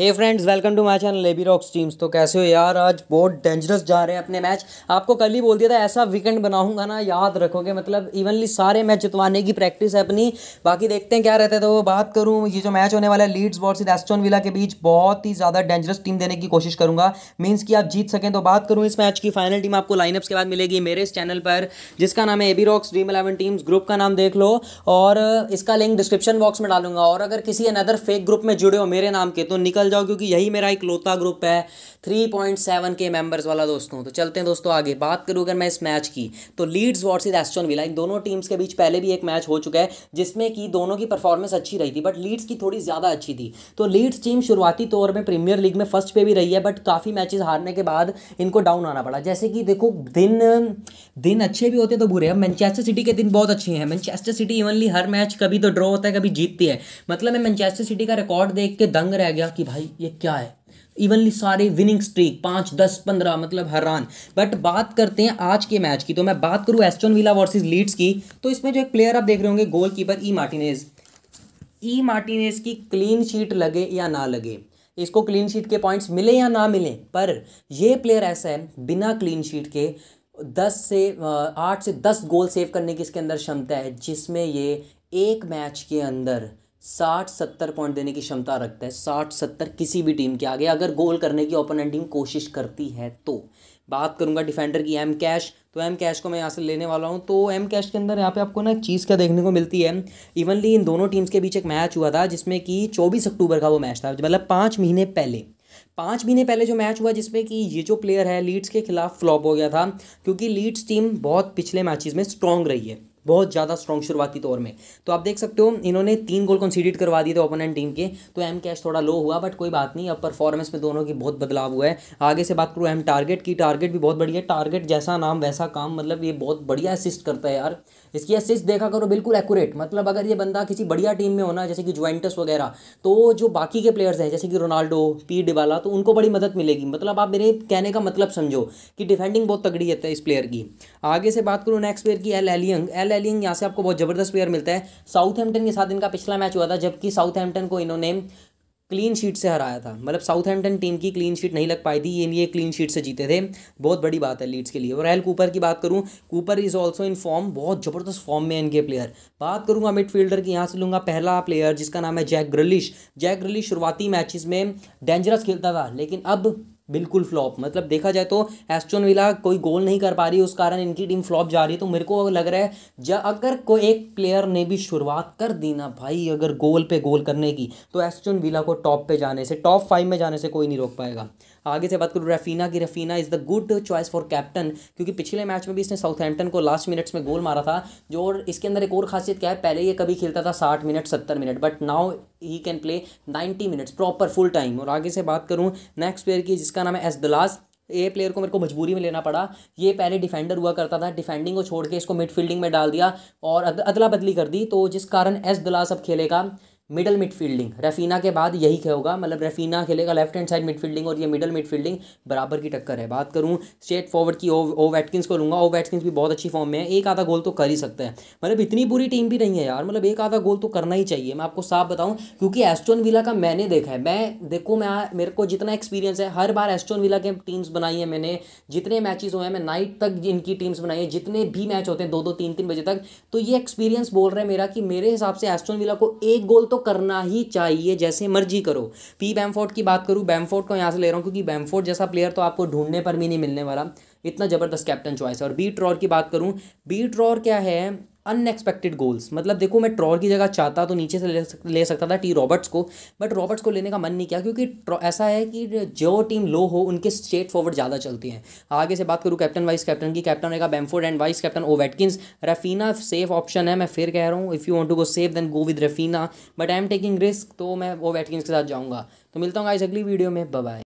hey friends welcome to my channel लेबी rocks teams तो कैसे हो यार आज बहुत डेंजरस जा रहे हैं अपने मैच आपको कल ही बोल दिया था ऐसा वीकेंड बनाऊंगा ना याद रखोगे मतलब इवनली सारे मैच जितवाने की प्रैक्टिस है अपनी बाकी देखते हैं क्या रहता है तो बात करूँ ये जो मैच होने वाला है लीड्स बॉर्स एस्टोन विला के बीच बहुत ही ज़्यादा डेंजरस टीम देने की कोशिश करूँगा मीन्स कि आप जीत सकें तो बात करूँ इस मैच की फाइनल टीम आपको लाइनअप्स के बाद मिलेगी मेरे इस चैनल पर जिसका नाम है AB rocks dream eleven teams group का नाम देख लो और इसका लिंक डिस्क्रिप्शन बॉक्स में डालूंगा और अगर किसी अनदर फेक ग्रुप में जुड़े हो मेरे नाम के तो निकल निकल जाओ क्योंकि यही मेरा एक लोता ग्रुप है थ्री पॉइंट सेवन के मेम्बर्स वाला दोस्तों तो चलते हैं दोस्तों आगे बात करूँ अगर मैं इस मैच की तो लीड्स वॉर्सिस एस्टोन विला इन दोनों टीम्स के बीच पहले भी एक मैच हो चुका है जिसमें कि दोनों की परफॉर्मेंस अच्छी रही थी बट लीड्स की थोड़ी ज़्यादा अच्छी थी तो लीड्स टीम शुरुआती तौर में प्रीमियर लीग में फर्स्ट पे भी रही है बट काफ़ी मैचेज हारने के बाद इनको डाउन आना पड़ा जैसे कि देखो दिन दिन अच्छे भी होते तो बुरे हैं मैनचेस्टर सिटी के दिन बहुत अच्छे हैं मैनचेस्टर सिटी इवनली हर मैच कभी तो ड्रॉ होता है कभी जीतती है मतलब मैं मैनचेस्टर सिटी का रिकॉर्ड देख के दंग रह गया कि भाई भाई ये क्या है इवनली सारे विनिंग स्ट्रीक पाँच दस पंद्रह मतलब हरान बट बात करते हैं आज के मैच की तो मैं बात करूँ एस्टोन विला वर्सेज लीड्स की तो इसमें जो एक प्लेयर आप देख रहे होंगे goalkeeper E Martinez E Martinez की क्लीन शीट लगे या ना लगे इसको क्लीन शीट के पॉइंट्स मिले या ना मिले पर यह प्लेयर ऐसा है बिना क्लीन शीट के दस से आठ से दस गोल सेव करने की इसके अंदर क्षमता है जिसमें ये एक मैच के अंदर साठ सत्तर पॉइंट देने की क्षमता रखता है साठ सत्तर किसी भी टीम के आगे अगर गोल करने की ओपोनेंट टीम कोशिश करती है तो बात करूंगा डिफेंडर की एम कैश तो एम कैश को मैं यहाँ से लेने वाला हूँ तो एम कैश के अंदर यहाँ पे आपको ना एक चीज़ क्या देखने को मिलती है इवनली इन दोनों टीम्स के बीच एक मैच हुआ था जिसमें कि चौबीस अक्टूबर का वो मैच था मतलब पाँच महीने पहले पाँच महीने पहले जो मैच हुआ जिसमें कि ये जो प्लेयर है लीड्स के खिलाफ फ्लॉप हो गया था क्योंकि लीड्स टीम बहुत पिछले मैचेस में स्ट्रॉन्ग रही है बहुत ज़्यादा स्ट्रॉन्ग शुरुआती तौर तो में तो आप देख सकते हो इन्होंने तीन गोल कंसीडिट करवा दिए थे ओपोनेंट टीम के तो एम कैश थोड़ा लो हुआ बट कोई बात नहीं अब परफॉर्मेंस में दोनों की बहुत बदलाव हुआ है आगे से बात करूँ एम टारगेट की टारगेट भी बहुत बढ़िया टारगेट जैसा नाम वैसा काम मतलब ये बहुत बढ़िया असिस्ट करता है यार इसकी असिस्ट देखा करो बिल्कुल एक्यूरेट मतलब अगर ये बंदा किसी बढ़िया टीम में होना जैसे कि ज्वाइंटस वगैरह तो जो बाकी के प्लेयर्स हैं जैसे कि रोनाल्डो पी डिबाला तो उनको बड़ी मदद मिलेगी मतलब आप मेरे कहने का मतलब समझो कि डिफेंडिंग बहुत तगड़ी है इस प्लेयर की आगे से बात करूँ नेक्स्ट प्लेयर की एल एलियंग एल टैलिंग यहाँ से आपको बहुत ज़बरदस्त प्लेयर मिलता है साउथ के साथ इनका पिछला मैच हुआ था जबकि साउथ को इन्होंने क्लीन शीट से हराया था मतलब साउथ साउथहैम्पटन टीम की क्लीन शीट नहीं लग पाई थी ये ये क्लीन शीट से जीते थे बहुत बड़ी बात है लीड्स के लिए और एल कूपर की बात करूँ Cooper is also in form बहुत ज़बरदस्त फॉर्म में इनके प्लेयर बात करूँगा मिड फील्डर की यहाँ से लूँगा पहला प्लेयर जिसका नाम है जैक ग्रलिश जैक ग्रलिश शुरुआती मैचेस में डेंजरस खेलता था लेकिन अब बिल्कुल फ्लॉप मतलब देखा जाए तो एस्टोन विला कोई गोल नहीं कर पा रही उस कारण इनकी टीम फ्लॉप जा रही है तो मेरे को लग रहा है जब अगर कोई एक प्लेयर ने भी शुरुआत कर दी ना भाई अगर गोल पे गोल करने की तो एस्टोन विला को टॉप पे जाने से टॉप फाइव में जाने से कोई नहीं रोक पाएगा आगे से बात करूँ रफीना की Raphinha is the good choice for captain क्योंकि पिछले मैच में भी इसने साउथहैम्पटन को लास्ट मिनट्स में गोल मारा था जो और इसके अंदर एक और खासियत क्या है पहले ये कभी खेलता था साठ मिनट सत्तर minute but now he can play ninety minutes proper full time और आगे से बात करूँ नेक्स्ट प्लेयर की जिसका नाम है एस दलास ये प्लेयर को मेरे को मजबूरी में लेना पड़ा ये पहले डिफेंडर हुआ करता था डिफेंडिंग को छोड़ के इसको मिडफील्डिंग में डाल दिया और अदला बदली कर दी तो जिस कारण एस दलास अब खेलेगा मिडल मिडफील्डिंग रफ़ीना के बाद यही होगा मतलब रफ़ीना खेलेगा लेफ्ट हैंड साइड मिडफील्डिंग और ये मिडल मिडफील्डिंग बराबर की टक्कर है बात करूँ स्ट्रेट फॉरवर्ड की ओ वैटकिंस को लूँगा ओ वैटकिंस भी बहुत अच्छी फॉर्म में है एक आधा गोल तो कर ही सकता है मतलब इतनी बुरी टीम भी नहीं है यार मतलब एक आधा गोल तो करना ही चाहिए मैं आपको साफ बताऊँ क्योंकि एस्टोन विला का मैंने देखा है मैं देखो मैं मेरे को जितना एक्सपीरियंस है हर बार एस्टोन विला के टीम्स बनाई है मैंने जितने मैचेज हुए हैं मैं नाइट तक इनकी टीम्स बनाई है जितने भी मैच होते हैं दो दो तीन तीन बजे तक तो ये एक्सपीरियंस बोल रहे हैं मेरा कि मेरे हिसाब से एस्टोन विला को एक गोल तो तो करना ही चाहिए जैसे मर्जी करो पी बैमफोर्ट की बात करूँ बैमफोर्ट को यहाँ से ले रहा हूँ क्योंकि बैमफोर्ट जैसा प्लेयर तो आपको ढूंढने पर भी नहीं मिलने वाला इतना ज़बरदस्त कैप्टन चॉइस है और बी ट्रॉर की बात करूँ बी ट्रॉर क्या है अनएक्सपेक्टेड गोल्स मतलब देखो मैं ट्रॉर की जगह चाहता तो नीचे से ले, सकता था टी रॉबर्ट्स को बट रॉबर्ट्स को लेने का मन नहीं किया क्योंकि ऐसा है कि जो टीम लो हो उनके स्ट्रेट फॉरवर्ड ज़्यादा चलती हैं आगे से बात करूँ कैप्टन वाइस कैप्टन की कैप्टन रहेगा Bamford and vice captain O Watkins Raphinha safe option है मैं फिर कह रहा हूँ if you want to go safe then go with Raphinha but I am taking risk तो मैं ओ वैटकिस के साथ जाऊँगा तो मिलता हूँ आज अगली वीडियो में बाय